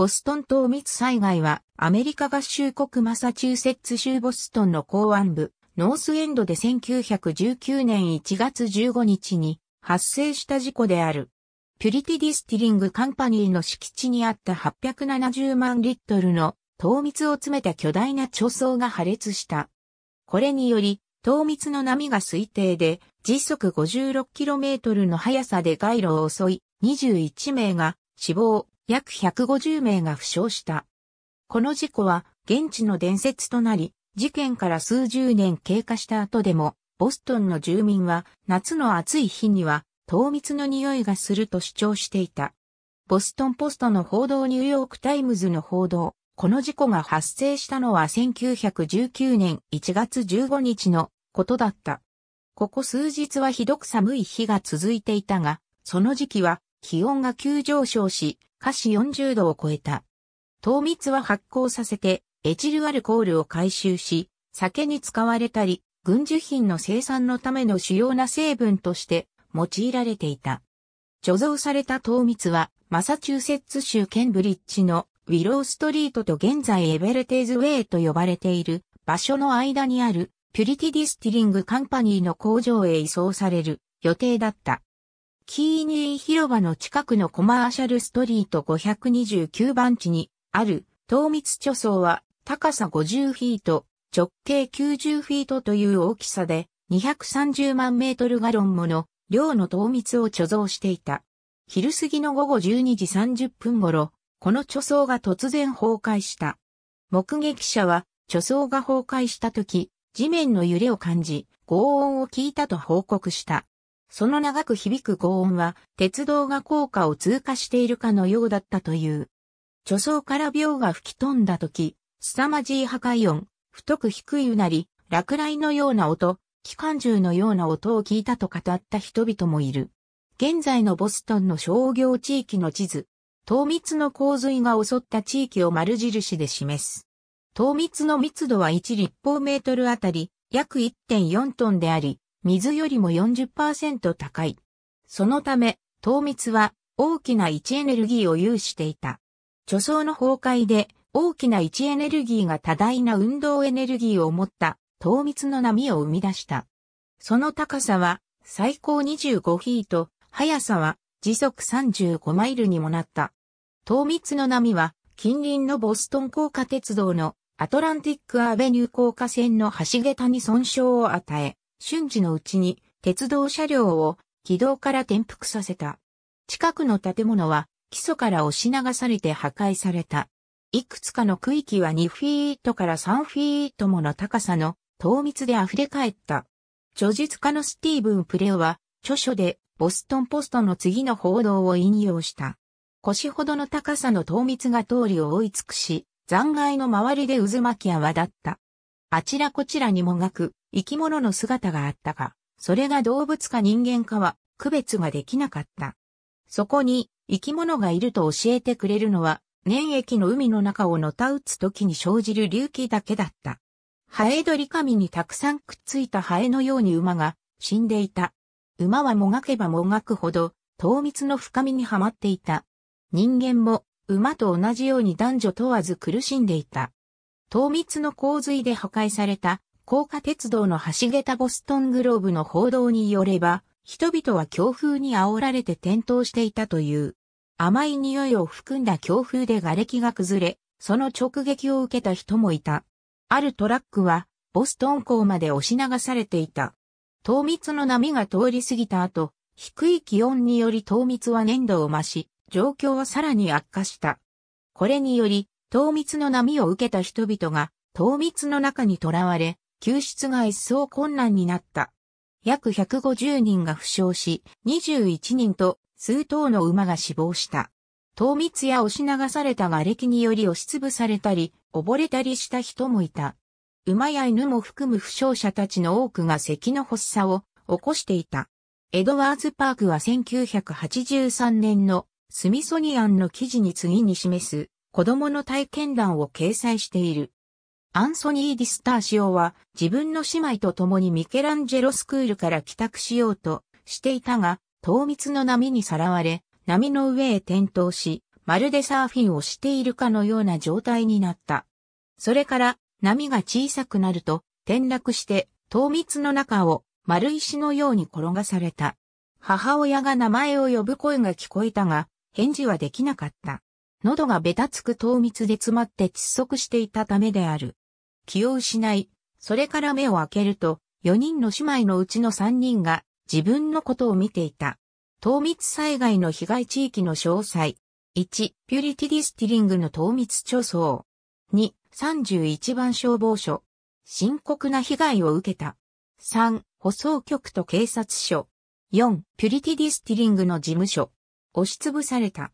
ボストン島密災害はアメリカ合衆国マサチューセッツ州ボストンの港湾部ノースエンドで1919年1月15日に発生した事故である。ピュリティディスティリングカンパニーの敷地にあった870万リットルの糖蜜を詰めた巨大な貯槽が破裂した。これにより、糖蜜の波が推定で、時速 56km の速さで街路を襲い、21名が死亡、約150名が負傷した。この事故は現地の伝説となり、事件から数十年経過した後でも、ボストンの住民は夏の暑い日には糖蜜の匂いがすると主張していた。ボストンポストの報道ニューヨークタイムズの報道、この事故が発生したのは1919年1月15日のことだった。ここ数日はひどく寒い日が続いていたが、その時期は気温が急上昇し、華氏40度を超えた。糖蜜は発酵させて、エチルアルコールを回収し、酒に使われたり、軍需品の生産のための主要な成分として用いられていた。貯蔵された糖蜜は、マサチューセッツ州ケンブリッジのウィローストリートと現在エベルテーズウェイと呼ばれている場所の間にあるピュリティディスティリングカンパニーの工場へ移送される予定だった。キーニー広場の近くのコマーシャルストリート529番地にある糖密貯層は高さ50フィート、直径90フィートという大きさで230万メートルガロンもの量の糖密を貯蔵していた。昼過ぎの午後12時30分頃、この貯層が突然崩壊した。目撃者は貯層が崩壊した時、地面の揺れを感じ、轟音を聞いたと報告した。その長く響く轟音は、鉄道が高架を通過しているかのようだったという。貯蔵から秒が吹き飛んだ時、凄まじい破壊音、太く低いうなり、落雷のような音、機関銃のような音を聞いたと語った人々もいる。現在のボストンの商業地域の地図、糖密の洪水が襲った地域を丸印で示す。糖密の密度は1立方メートルあたり約1.4トンであり、水よりも40%高い。そのため、糖蜜は大きな位置エネルギーを有していた。貯蔵の崩壊で大きな位置エネルギーが多大な運動エネルギーを持った糖蜜の波を生み出した。その高さは最高25フィート、速さは時速35マイルにもなった。糖蜜の波は近隣のボストン高架鉄道のアトランティックアベニュー高架線の橋桁に損傷を与え、瞬時のうちに鉄道車両を軌道から転覆させた。近くの建物は基礎から押し流されて破壊された。いくつかの区域は2フィートから3フィートもの高さの糖密で溢れ返った。著述家のスティーブン・プレオは著書でボストンポストの次の報道を引用した。腰ほどの高さの糖密が通りを覆い尽くし、残骸の周りで渦巻き泡だった。あちらこちらにもがく生き物の姿があったが、それが動物か人間かは区別ができなかった。そこに生き物がいると教えてくれるのは、粘液の海の中をのた打つ時に生じる隆起だけだった。ハエドリカミにたくさんくっついたハエのように馬が死んでいた。馬はもがけばもがくほど、糖蜜の深みにはまっていた。人間も馬と同じように男女問わず苦しんでいた。糖密の洪水で破壊された、高架鉄道の橋桁ボストングローブの報道によれば、人々は強風に煽られて転倒していたという。甘い匂いを含んだ強風で瓦礫が崩れ、その直撃を受けた人もいた。あるトラックは、ボストン港まで押し流されていた。糖蜜の波が通り過ぎた後、低い気温により糖蜜は粘度を増し、状況はさらに悪化した。これにより、糖蜜の波を受けた人々が、糖蜜の中に囚われ、救出が一層困難になった。約150人が負傷し、21人と数頭の馬が死亡した。糖蜜や押し流された瓦礫により押しつぶされたり、溺れたりした人もいた。馬や犬も含む負傷者たちの多くが咳の発作を起こしていた。エドワーズ・パークは1983年のスミソニアンの記事に次に示す子供の体験談を掲載している。アンソニー・ディスターシオは自分の姉妹と共にミケランジェロスクールから帰宅しようとしていたが、糖蜜の波にさらわれ、波の上へ転倒し、まるでサーフィンをしているかのような状態になった。それから波が小さくなると転落して糖蜜の中を丸石のように転がされた。母親が名前を呼ぶ声が聞こえたが、返事はできなかった。喉がべたつく糖蜜で詰まって窒息していたためである。気を失い、それから目を開けると、4人の姉妹のうちの3人が自分のことを見ていた。糖蜜災害の被害地域の詳細。1、ピュリティディスティリングの糖蜜貯蔵。2、31番消防署。深刻な被害を受けた。3、舗装局と警察署。4、ピュリティディスティリングの事務所。押しつぶされた。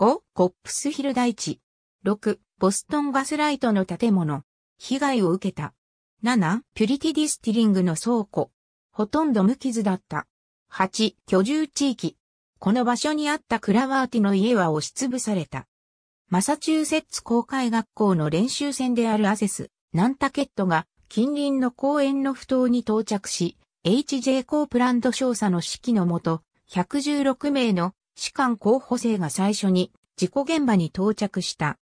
5、コップスヒル大地。6、ボストンガスライトの建物。被害を受けた。7、ピュリティディスティリングの倉庫。ほとんど無傷だった。8、居住地域。この場所にあったクラワーティの家は押しつぶされた。マサチューセッツ公開学校の練習船であるアセス、ナンタケットが近隣の公園の不当に到着し、HJ コープランド少佐の指揮のもと、116名の士官候補生が最初に事故現場に到着した。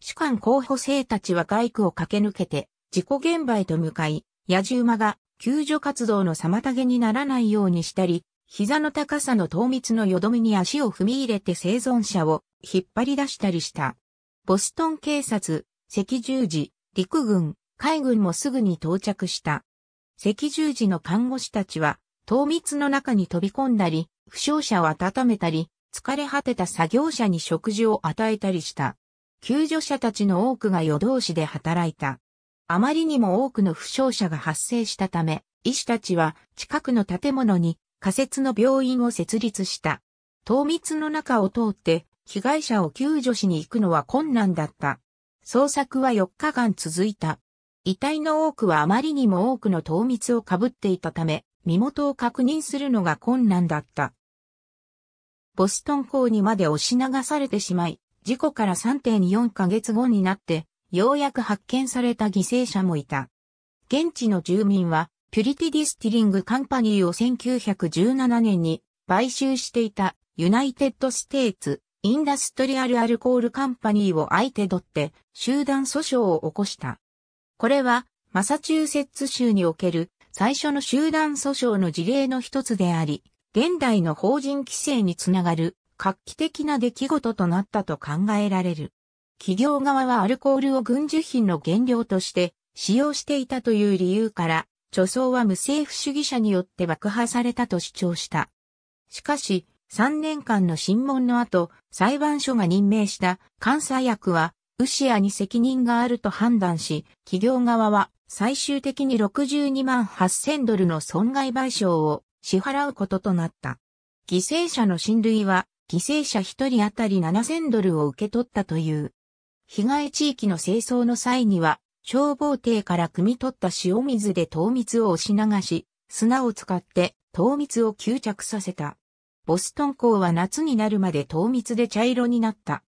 士官候補生たちは外区を駆け抜けて事故現場へと向かい、野獣馬が救助活動の妨げにならないようにしたり、膝の高さの糖密のよどみに足を踏み入れて生存者を引っ張り出したりした。ボストン警察、赤十字、陸軍、海軍もすぐに到着した。赤十字の看護師たちは、糖密の中に飛び込んだり、負傷者を温めたり、疲れ果てた作業者に食事を与えたりした。救助者たちの多くが夜通しで働いた。あまりにも多くの負傷者が発生したため、医師たちは近くの建物に仮設の病院を設立した。糖密の中を通って被害者を救助しに行くのは困難だった。捜索は4日間続いた。遺体の多くはあまりにも多くの糖密をかぶっていたため、身元を確認するのが困難だった。ボストン港にまで押し流されてしまい、事故から3.4ヶ月後になって、ようやく発見された犠牲者もいた。現地の住民は、ピュリティディスティリングカンパニーを1917年に買収していたユナイテッドステーツインダストリアルアルコールカンパニーを相手取って集団訴訟を起こした。これはマサチューセッツ州における最初の集団訴訟の事例の一つであり、現代の法人規制につながる画期的な出来事となったと考えられる。企業側はアルコールを軍需品の原料として使用していたという理由から、著装は無政府主義者によって爆破されたと主張した。しかし、3年間の審問の後、裁判所が任命した監査役は、ウシアに責任があると判断し、企業側は最終的に62万8000ドルの損害賠償を支払うこととなった。犠牲者の親類は、犠牲者1人当たり7000ドルを受け取ったという。被害地域の清掃の際には、消防艇から汲み取った塩水で糖蜜を押し流し、砂を使って糖蜜を吸着させた。ボストン港は夏になるまで糖蜜で茶色になった。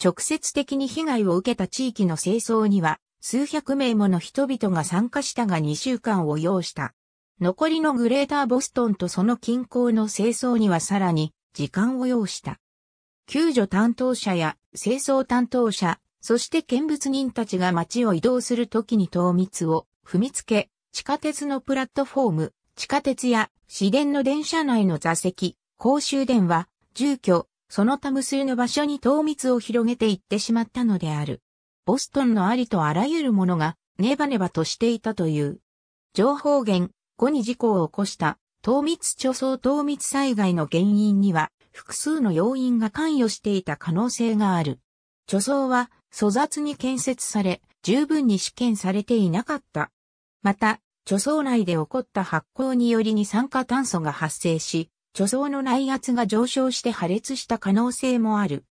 直接的に被害を受けた地域の清掃には、数百名もの人々が参加したが2週間を要した。残りのグレーターボストンとその近郊の清掃にはさらに時間を要した。救助担当者や清掃担当者、そして見物人たちが街を移動するときに糖蜜を踏みつけ、地下鉄のプラットフォーム、地下鉄や市電の電車内の座席、公衆電話、住居、その他無数の場所に糖蜜を広げていってしまったのである。ボストンのありとあらゆるものがネバネバとしていたという。情報源、後に事故を起こした、糖密貯蔵糖密災害の原因には、複数の要因が関与していた可能性がある。貯蔵は粗雑に建設され、十分に試験されていなかった。また、貯蔵内で起こった発酵により二酸化炭素が発生し、貯蔵の内圧が上昇して破裂した可能性もある。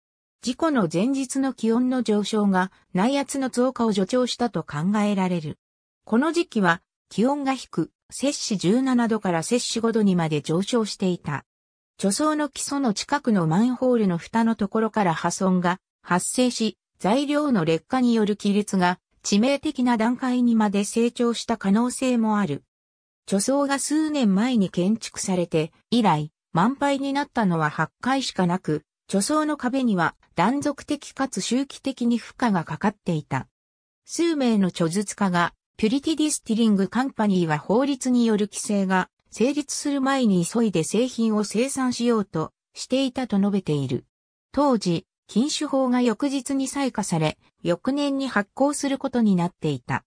事故の前日の気温の上昇が内圧の増加を助長したと考えられる。この時期は気温が低く、摂氏17度から摂氏5度にまで上昇していた。貯蔵の基礎の近くのマンホールの蓋のところから破損が発生し、材料の劣化による亀裂が致命的な段階にまで成長した可能性もある。貯蔵が数年前に建築されて、以来、満杯になったのは8回しかなく、貯蔵の壁には断続的かつ周期的に負荷がかかっていた。数名の貯術家がピュリティディスティリングカンパニーは法律による規制が成立する前に急いで製品を生産しようとしていたと述べている。当時、禁酒法が翌日に採火され、翌年に発行することになっていた。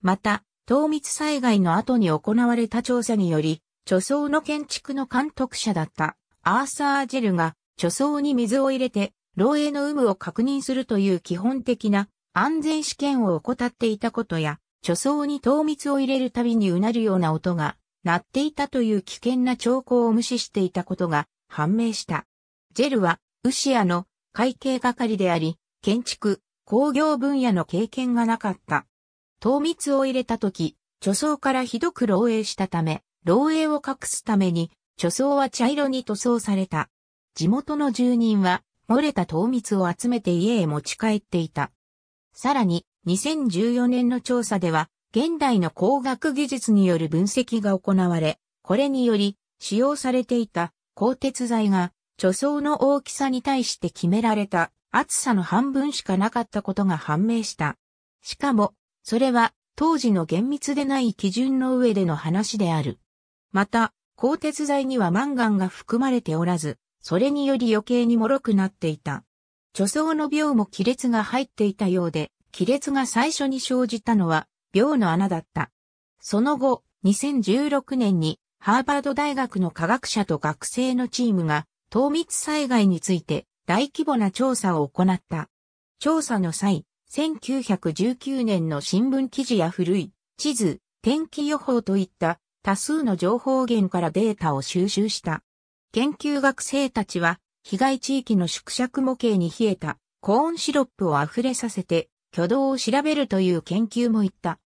また、糖密災害の後に行われた調査により、貯蔵の建築の監督者だったアーサー・ジェルが貯蔵に水を入れて漏洩の有無を確認するという基本的な安全試験を怠っていたことや、貯蔵に糖蜜を入れるたびにうなるような音が鳴っていたという危険な兆候を無視していたことが判明した。ジェルはウシアの会計係であり、建築、工業分野の経験がなかった。糖蜜を入れた時、貯蔵からひどく漏洩したため、漏洩を隠すために、貯蔵は茶色に塗装された。地元の住人は、漏れた糖蜜を集めて家へ持ち帰っていた。さらに、2014年の調査では、現代の工学技術による分析が行われ、これにより、使用されていた鋼鉄材が、貯蔵の大きさに対して決められた厚さの半分しかなかったことが判明した。しかも、それは当時の厳密でない基準の上での話である。また、鋼鉄材にはマンガンが含まれておらず、それにより余計に脆くなっていた。貯蔵の秒も亀裂が入っていたようで、亀裂が最初に生じたのは、秒の穴だった。その後、2016年に、ハーバード大学の科学者と学生のチームが、糖密災害について大規模な調査を行った。調査の際、1919年の新聞記事や古い地図、天気予報といった多数の情報源からデータを収集した。研究学生たちは被害地域の縮尺模型に冷えたコーンシロップを溢れさせて挙動を調べるという研究も言った。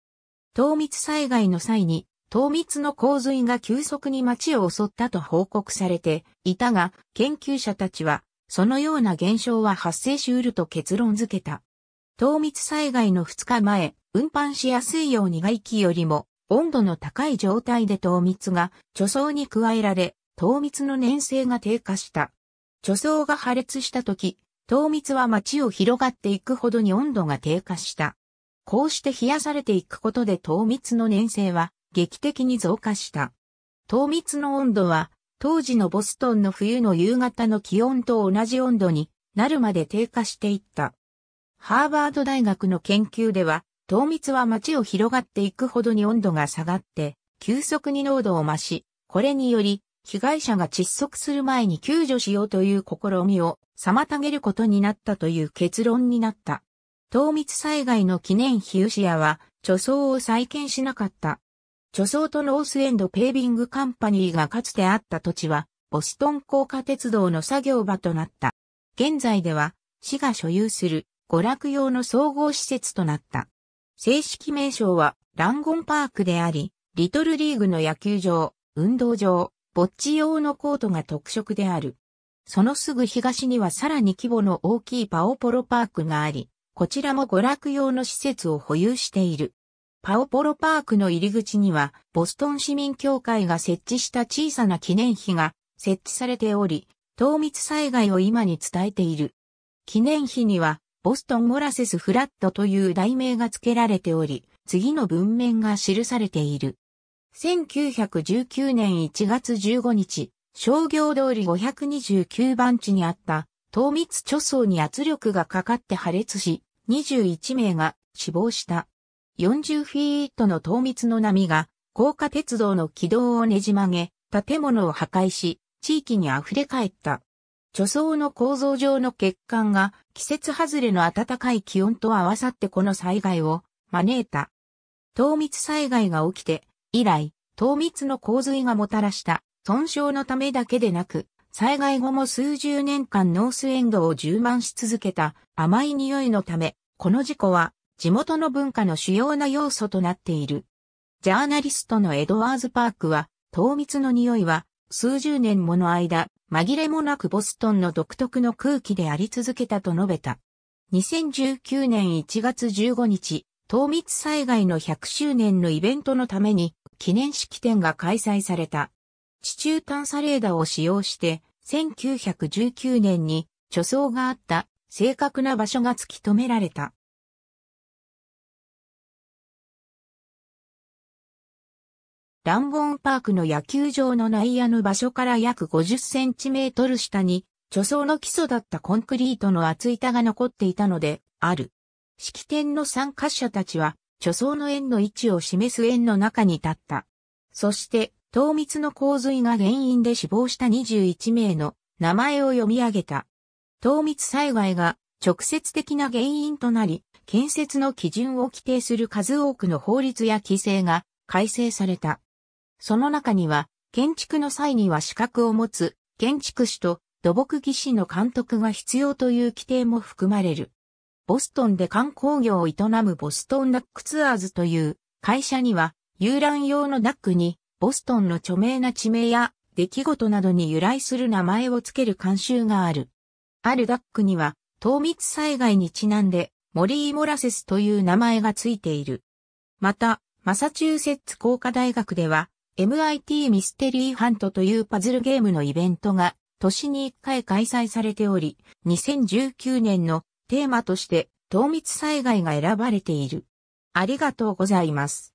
糖密災害の際に、糖密の洪水が急速に町を襲ったと報告されていたが、研究者たちは、そのような現象は発生しうると結論付けた。糖密災害の2日前、運搬しやすいように外気よりも温度の高い状態で糖密が貯蔵に加えられ、糖密の粘性が低下した。貯蔵が破裂した時、糖蜜は街を広がっていくほどに温度が低下した。こうして冷やされていくことで糖蜜の粘性は劇的に増加した。糖蜜の温度は当時のボストンの冬の夕方の気温と同じ温度になるまで低下していった。ハーバード大学の研究では、糖蜜は街を広がっていくほどに温度が下がって、急速に濃度を増し、これにより被害者が窒息する前に救助しようという試みを妨げることになったという結論になった。糖密災害の記念日ウシアは、貯蔵を再建しなかった。貯蔵とノースエンドペービングカンパニーがかつてあった土地は、ボストン高架鉄道の作業場となった。現在では、市が所有する娯楽用の総合施設となった。正式名称は、ランゴンパークであり、リトルリーグの野球場、運動場、っち用のコートが特色である。そのすぐ東にはさらに規模の大きいパオポロパークがあり、こちらも娯楽用の施設を保有している。パオポロパークの入り口には、ボストン市民協会が設置した小さな記念碑が設置されており、糖密災害を今に伝えている。記念碑には、ボストン・モラセス・フラットという題名が付けられており、次の文面が記されている。1919年1月15日、商業通り529番地にあった、糖密貯蔵に圧力がかかって破裂し、21名が死亡した。40フィートの糖密の波が、高架鉄道の軌道をねじ曲げ、建物を破壊し、地域に溢れ返った。貯蔵の構造上の欠陥が、季節外れの暖かい気温と合わさってこの災害を招いた。糖密災害が起きて、以来、糖蜜の洪水がもたらした損傷のためだけでなく、災害後も数十年間ノースエンドを充満し続けた甘い匂いのため、この事故は地元の文化の主要な要素となっている。ジャーナリストのエドワーズ・パークは、糖蜜の匂いは数十年もの間、紛れもなくボストンの独特の空気であり続けたと述べた。2019年1月15日、糖密災害の100周年のイベントのために記念式典が開催された。地中探査レーダーを使用して、1919年に貯蔵があった正確な場所が突き止められた。ランボーンパークの野球場の内野の場所から約50センチメートル下に、貯蔵の基礎だったコンクリートの厚板が残っていたので、ある。式典の参加者たちは、貯蔵の円の位置を示す円の中に立った。そして、糖蜜の洪水が原因で死亡した21名の名前を読み上げた。糖蜜災害が直接的な原因となり、建設の基準を規定する数多くの法律や規制が改正された。その中には、建築の際には資格を持つ建築士と土木技師の監督が必要という規定も含まれる。ボストンで観光業を営むボストンダックツアーズという会社には遊覧用のダックにボストンの著名な地名や出来事などに由来する名前をつける慣習がある。あるダックには糖密災害にちなんでモリー・モラセスという名前がついている。また、マサチューセッツ工科大学では MIT ミステリーハントというパズルゲームのイベントが年に1回開催されており、2019年のテーマとして、糖密災害が選ばれている。ありがとうございます。